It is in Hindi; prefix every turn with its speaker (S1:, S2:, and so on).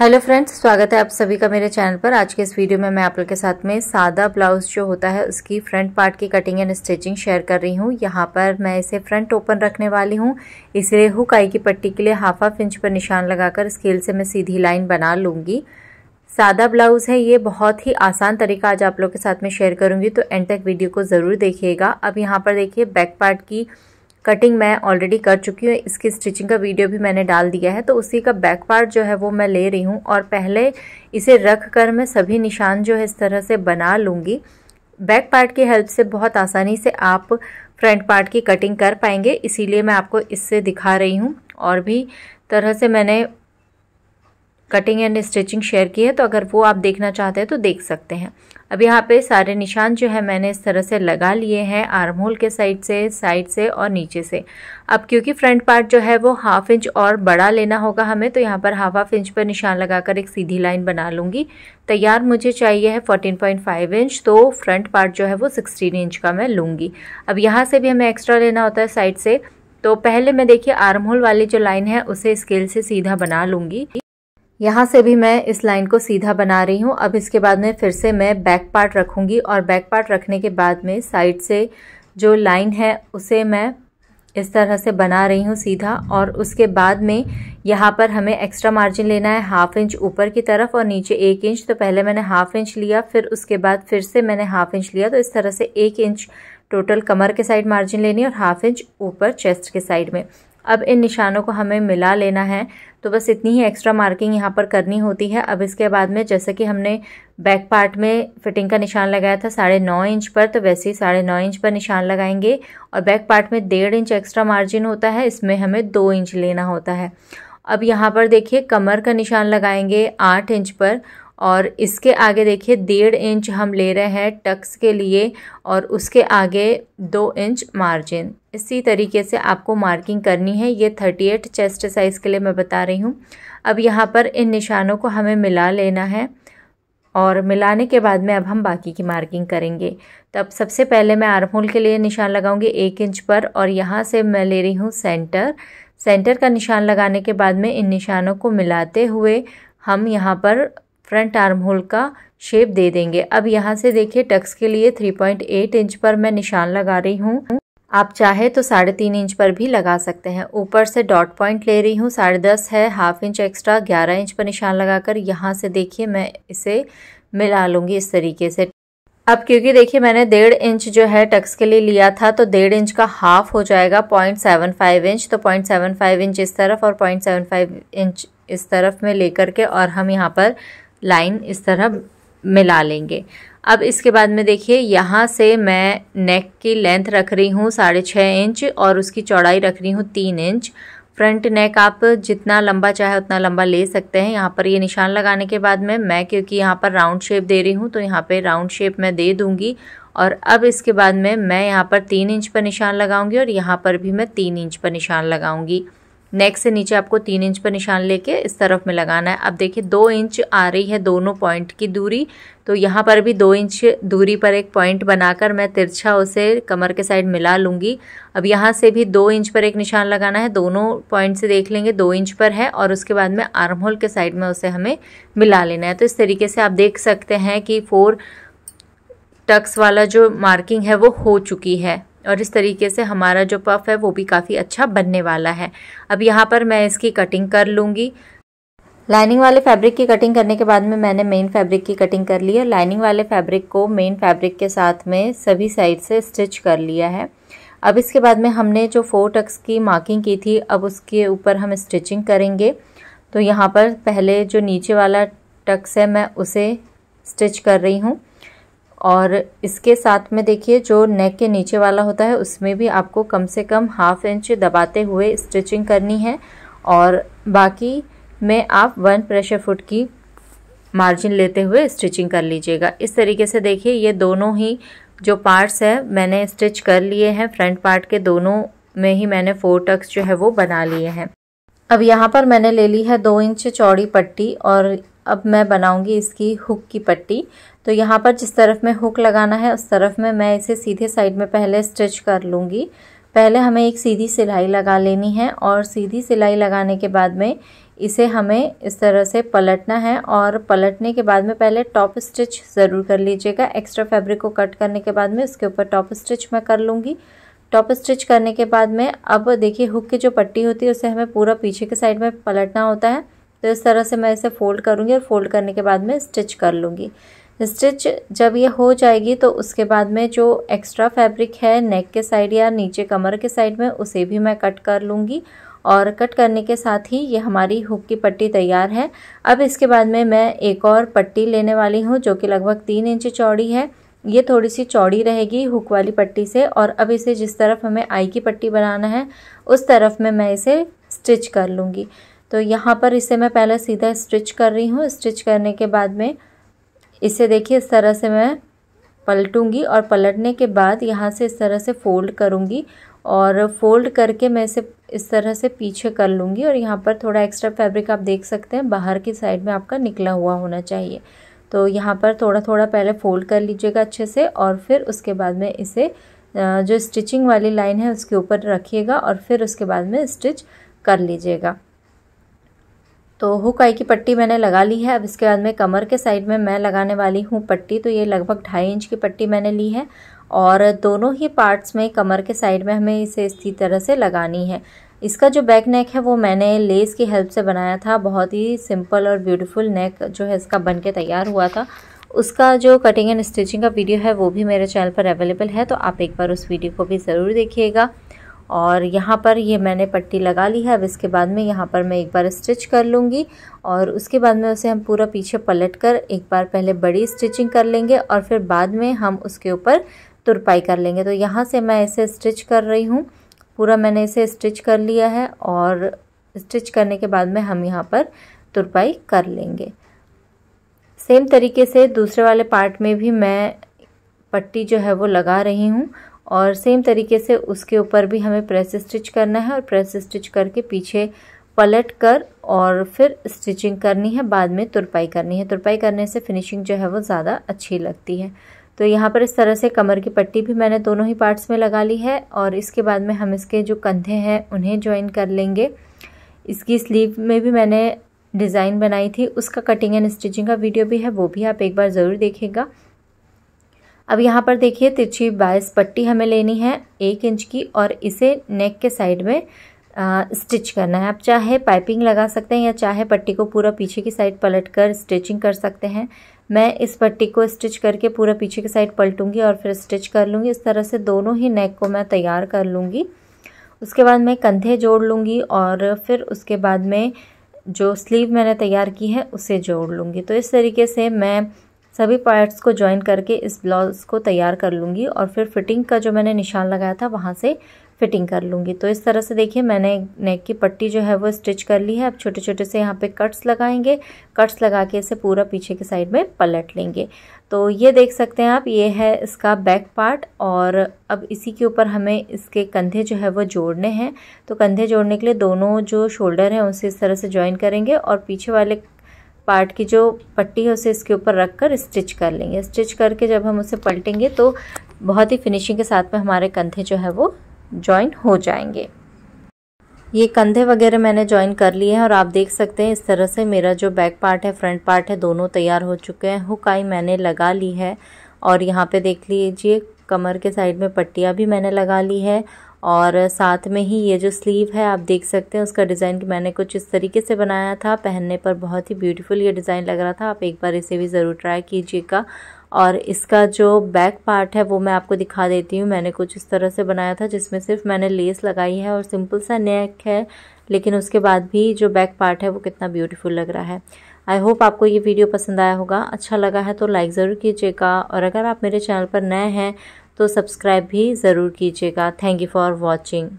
S1: हेलो फ्रेंड्स स्वागत है आप सभी का मेरे चैनल पर आज के इस वीडियो में मैं आप लोग के साथ में सादा ब्लाउज जो होता है उसकी फ्रंट पार्ट की कटिंग एंड स्टिचिंग शेयर कर रही हूँ यहाँ पर मैं इसे फ्रंट ओपन रखने वाली हूँ इसलिए हुक आई की पट्टी के लिए हाफ हाफ इंच पर निशान लगाकर स्केल से मैं सीधी लाइन बना लूँगी सादा ब्लाउज है ये बहुत ही आसान तरीका आज आप लोग के साथ में शेयर करूँगी तो एंड तक वीडियो को ज़रूर देखिएगा अब यहाँ पर देखिए बैक पार्ट की कटिंग मैं ऑलरेडी कर चुकी हूँ इसकी स्टिचिंग का वीडियो भी मैंने डाल दिया है तो उसी का बैक पार्ट जो है वो मैं ले रही हूँ और पहले इसे रख कर मैं सभी निशान जो है इस तरह से बना लूँगी बैक पार्ट की हेल्प से बहुत आसानी से आप फ्रंट पार्ट की कटिंग कर पाएंगे इसीलिए मैं आपको इससे दिखा रही हूँ और भी तरह से मैंने कटिंग एंड स्टिचिंग शेयर की है तो अगर वो आप देखना चाहते हैं तो देख सकते हैं अब यहाँ पे सारे निशान जो है मैंने इस तरह से लगा लिए हैं आर्म होल के साइड से साइड से और नीचे से अब क्योंकि फ्रंट पार्ट जो है वो हाफ इंच और बड़ा लेना होगा हमें तो यहाँ पर हाफ हाफ इंच पर निशान लगाकर एक सीधी लाइन बना लूँगी तैयार मुझे चाहिए है 14.5 इंच तो फ्रंट पार्ट जो है वो 16 इंच का मैं लूँगी अब यहाँ से भी हमें एक्स्ट्रा लेना होता है साइड से तो पहले मैं देखिए आर्म होल वाली जो लाइन है उसे स्केल से सीधा बना लूँगी यहाँ से भी मैं इस लाइन को सीधा बना रही हूँ अब इसके बाद में फिर से मैं बैक पार्ट रखूँगी और बैक पार्ट रखने के बाद में साइड से जो लाइन है उसे मैं इस तरह से बना रही हूँ सीधा और उसके बाद में यहाँ पर हमें एक्स्ट्रा मार्जिन लेना है हाफ इंच ऊपर की तरफ और नीचे एक इंच तो पहले मैंने हाफ इंच लिया फिर उसके बाद फिर से मैंने हाफ इंच लिया तो इस तरह से एक इंच टोटल कमर के साइड मार्जिन लेनी और हाफ इंच ऊपर चेस्ट के साइड में अब इन निशानों को हमें मिला लेना है तो बस इतनी ही एक्स्ट्रा मार्किंग यहाँ पर करनी होती है अब इसके बाद में जैसे कि हमने बैक पार्ट में फिटिंग का निशान लगाया था साढ़े नौ इंच पर तो वैसे ही साढ़े नौ इंच पर निशान लगाएंगे और बैक पार्ट में डेढ़ इंच एक्स्ट्रा मार्जिन होता है इसमें हमें दो इंच लेना होता है अब यहाँ पर देखिए कमर का निशान लगाएंगे आठ इंच पर और इसके आगे देखिए डेढ़ इंच हम ले रहे हैं टक्स के लिए और उसके आगे दो इंच मार्जिन इसी तरीके से आपको मार्किंग करनी है ये थर्टी एट चेस्ट साइज़ के लिए मैं बता रही हूँ अब यहाँ पर इन निशानों को हमें मिला लेना है और मिलाने के बाद में अब हम बाकी की मार्किंग करेंगे तब सबसे पहले मैं आर्म होल के लिए निशान लगाऊंगी एक इंच पर और यहाँ से मैं ले रही हूँ सेंटर सेंटर का निशान लगाने के बाद में इन निशानों को मिलाते हुए हम यहाँ पर फ्रंट आर्म होल का शेप दे देंगे अब यहाँ से देखिए टक्स के लिए 3.8 इंच पर मैं निशान लगा रही हूँ आप चाहे तो साढ़े तीन इंच पर भी लगा सकते हैं ऊपर से डॉट पॉइंट ले रही हूँ साढ़े दस है हाफ इंच एक्स्ट्रा ग्यारह इंच पर निशान लगाकर यहाँ से देखिए मैं इसे मिला लूँगी इस तरीके से अब क्योंकि देखिए मैंने डेढ़ इंच जो है टक्स के लिए लिया था तो डेढ़ इंच का हाफ हो जाएगा पॉइंट सेवन फाइव इंच तो पॉइंट सेवन फाइव इंच इस तरफ और पॉइंट सेवन फाइव इंच इस तरफ में लेकर के और हम यहाँ पर लाइन इस तरह मिला लेंगे अब इसके बाद में देखिए यहाँ से मैं नेक की लेंथ रख रही हूँ साढ़े छः इंच और उसकी चौड़ाई रख रही हूँ तीन इंच फ्रंट नेक आप जितना लंबा चाहे उतना लंबा ले सकते हैं यहाँ पर ये निशान लगाने के बाद में मैं क्योंकि यहाँ पर राउंड शेप दे रही हूँ तो यहाँ पर राउंड शेप मैं दे दूँगी और अब इसके बाद में मैं यहाँ पर तीन इंच पर निशान लगाऊँगी और यहाँ पर भी मैं तीन इंच पर निशान लगाऊँगी नेक से नीचे आपको तीन इंच पर निशान लेके इस तरफ में लगाना है अब देखिए दो इंच आ रही है दोनों पॉइंट की दूरी तो यहाँ पर भी दो इंच दूरी पर एक पॉइंट बनाकर मैं तिरछा उसे कमर के साइड मिला लूँगी अब यहाँ से भी दो इंच पर एक निशान लगाना है दोनों पॉइंट से देख लेंगे दो इंच पर है और उसके बाद में आर्म होल के साइड में उसे हमें मिला लेना है तो इस तरीके से आप देख सकते हैं कि फोर टक्स वाला जो मार्किंग है वो हो चुकी है और इस तरीके से हमारा जो पफ है वो भी काफ़ी अच्छा बनने वाला है अब यहाँ पर मैं इसकी कटिंग कर लूँगी लाइनिंग वाले फैब्रिक की कटिंग करने के बाद में मैंने मेन फैब्रिक की कटिंग कर ली है लाइनिंग वाले फैब्रिक को मेन फैब्रिक के साथ में सभी साइड से स्टिच कर लिया है अब इसके बाद में हमने जो फोर टक्स की मार्किंग की थी अब उसके ऊपर हम स्टिचिंग करेंगे तो यहाँ पर पहले जो नीचे वाला टक्स है मैं उसे स्टिच कर रही हूँ और इसके साथ में देखिए जो नेक के नीचे वाला होता है उसमें भी आपको कम से कम हाफ इंच दबाते हुए स्टिचिंग करनी है और बाकी में आप वन प्रेशर फुट की मार्जिन लेते हुए स्टिचिंग कर लीजिएगा इस तरीके से देखिए ये दोनों ही जो पार्ट्स है मैंने स्टिच कर लिए हैं फ्रंट पार्ट के दोनों में ही मैंने फोर टक्स जो है वो बना लिए हैं अब यहाँ पर मैंने ले ली है दो इंच चौड़ी पट्टी और अब मैं बनाऊंगी इसकी हुक की पट्टी तो यहाँ पर जिस तरफ में हुक लगाना है उस तरफ में मैं इसे सीधे साइड में पहले स्टिच कर लूँगी पहले हमें एक सीधी सिलाई लगा लेनी है और सीधी सिलाई लगाने के बाद में इसे हमें इस तरह से पलटना है और पलटने के बाद में पहले टॉप स्टिच ज़रूर कर लीजिएगा एक्स्ट्रा फैब्रिक को कट करने के बाद में उसके ऊपर टॉप स्टिच मैं कर लूँगी टॉप स्टिच करने के बाद में अब देखिए हुक की जो पट्टी होती है उसे हमें पूरा पीछे के साइड में पलटना होता है तो इस तरह से मैं इसे फ़ोल्ड करूँगी और फ़ोल्ड करने के बाद में स्टिच कर लूँगी स्टिच जब ये हो जाएगी तो उसके बाद में जो एक्स्ट्रा फैब्रिक है नेक के साइड या नीचे कमर के साइड में उसे भी मैं कट कर लूँगी और कट करने के साथ ही ये हमारी हुक की पट्टी तैयार है अब इसके बाद में मैं एक और पट्टी लेने वाली हूँ जो कि लगभग तीन इंच चौड़ी है ये थोड़ी सी चौड़ी रहेगी हुक वाली पट्टी से और अब इसे जिस तरफ हमें आई की पट्टी बनाना है उस तरफ में मैं इसे स्टिच कर लूँगी तो यहाँ पर इसे मैं पहले सीधा स्टिच कर रही हूँ स्टिच करने के बाद में इसे देखिए इस तरह से मैं पलटूंगी और पलटने के बाद यहाँ से इस तरह से फोल्ड करूँगी और फोल्ड करके मैं इसे इस तरह से पीछे कर लूँगी और यहाँ पर थोड़ा एक्स्ट्रा फैब्रिक आप देख सकते हैं बाहर की साइड में आपका निकला हुआ होना चाहिए तो यहाँ पर थोड़ा थोड़ा पहले फोल्ड कर लीजिएगा अच्छे से और फिर उसके बाद में इसे जो स्टिचिंग वाली लाइन है उसके ऊपर रखिएगा और फिर उसके बाद में स्टिच कर लीजिएगा तो हुक आई की पट्टी मैंने लगा ली है अब इसके बाद में कमर के साइड में मैं लगाने वाली हूँ पट्टी तो ये लगभग ढाई इंच की पट्टी मैंने ली है और दोनों ही पार्ट्स में कमर के साइड में हमें इसे इसी तरह से लगानी है इसका जो बैक नेक है वो मैंने लेस की हेल्प से बनाया था बहुत ही सिंपल और ब्यूटीफुल नेक जो है इसका बन के तैयार हुआ था उसका जो कटिंग एंड स्टिचिंग का वीडियो है वो भी मेरे चैनल पर अवेलेबल है तो आप एक बार उस वीडियो को भी ज़रूर देखिएगा और यहाँ पर ये मैंने पट्टी लगा ली है अब इसके बाद में यहाँ पर मैं एक बार स्टिच कर लूँगी और उसके बाद में उसे हम पूरा पीछे पलट कर एक बार पहले बड़ी स्टिचिंग कर लेंगे और फिर बाद में हम उसके ऊपर तुरपाई कर लेंगे तो यहाँ से मैं इसे स्टिच कर रही हूँ पूरा मैंने इसे स्टिच कर लिया है और स्टिच करने के बाद में हम यहाँ पर तुरपाई कर लेंगे सेम तरीके से दूसरे वाले पार्ट में भी मैं पट्टी जो है वो लगा रही हूँ और सेम तरीके से उसके ऊपर भी हमें प्रेस स्टिच करना है और प्रेस स्टिच करके पीछे पलट कर और फिर स्टिचिंग करनी है बाद में तुरपाई करनी है तुरपाई करने से फिनिशिंग जो है वो ज़्यादा अच्छी लगती है तो यहाँ पर इस तरह से कमर की पट्टी भी मैंने दोनों ही पार्ट्स में लगा ली है और इसके बाद में हम इसके जो कंधे हैं उन्हें ज्वाइन कर लेंगे इसकी स्लीव में भी मैंने डिज़ाइन बनाई थी उसका कटिंग एंड स्टिचिंग का वीडियो भी है वो भी आप एक बार ज़रूर देखेगा अब यहाँ पर देखिए तिरछी बायस पट्टी हमें लेनी है एक इंच की और इसे नेक के साइड में आ, स्टिच करना है आप चाहे पाइपिंग लगा सकते हैं या चाहे पट्टी को पूरा पीछे की साइड पलट कर स्टिचिंग कर सकते हैं मैं इस पट्टी को स्टिच करके पूरा पीछे की साइड पलटूंगी और फिर स्टिच कर लूँगी इस तरह से दोनों ही नेक को मैं तैयार कर लूँगी उसके बाद मैं कंधे जोड़ लूँगी और फिर उसके बाद में जो स्लीव मैंने तैयार की है उसे जोड़ लूँगी तो इस तरीके से मैं सभी पार्ट्स को ज्वाइन करके इस ब्लाउज़ को तैयार कर लूँगी और फिर फिटिंग का जो मैंने निशान लगाया था वहाँ से फिटिंग कर लूँगी तो इस तरह से देखिए मैंने नेक की पट्टी जो है वो स्टिच कर ली है अब छोटे छोटे से यहाँ पे कट्स लगाएंगे कट्स लगा के इसे पूरा पीछे के साइड में पलट लेंगे तो ये देख सकते हैं आप ये है इसका बैक पार्ट और अब इसी के ऊपर हमें इसके कंधे जो है वो जोड़ने हैं तो कंधे जोड़ने के लिए दोनों जो शोल्डर हैं उनसे इस तरह से ज्वाइन करेंगे और पीछे वाले पार्ट की जो पट्टी है उसे इसके ऊपर रख कर स्टिच कर लेंगे स्टिच करके जब हम उसे पलटेंगे तो बहुत ही फिनिशिंग के साथ में हमारे कंधे जो है वो ज्वाइन हो जाएंगे ये कंधे वगैरह मैंने ज्वाइन कर लिए हैं और आप देख सकते हैं इस तरह से मेरा जो बैक पार्ट है फ्रंट पार्ट है दोनों तैयार हो चुके हैं हुक आई मैंने लगा ली है और यहाँ पे देख लीजिए कमर के साइड में पट्टियाँ भी मैंने लगा ली है और साथ में ही ये जो स्लीव है आप देख सकते हैं उसका डिज़ाइन मैंने कुछ इस तरीके से बनाया था पहनने पर बहुत ही ब्यूटीफुल ये डिज़ाइन लग रहा था आप एक बार इसे भी ज़रूर ट्राई कीजिएगा और इसका जो बैक पार्ट है वो मैं आपको दिखा देती हूँ मैंने कुछ इस तरह से बनाया था जिसमें सिर्फ मैंने लेस लगाई है और सिंपल सा नेक है लेकिन उसके बाद भी जो बैक पार्ट है वो कितना ब्यूटीफुल लग रहा है आई होप आपको ये वीडियो पसंद आया होगा अच्छा लगा है तो लाइक ज़रूर कीजिएगा और अगर आप मेरे चैनल पर नए हैं तो सब्सक्राइब भी ज़रूर कीजिएगा थैंक यू फॉर वॉचिंग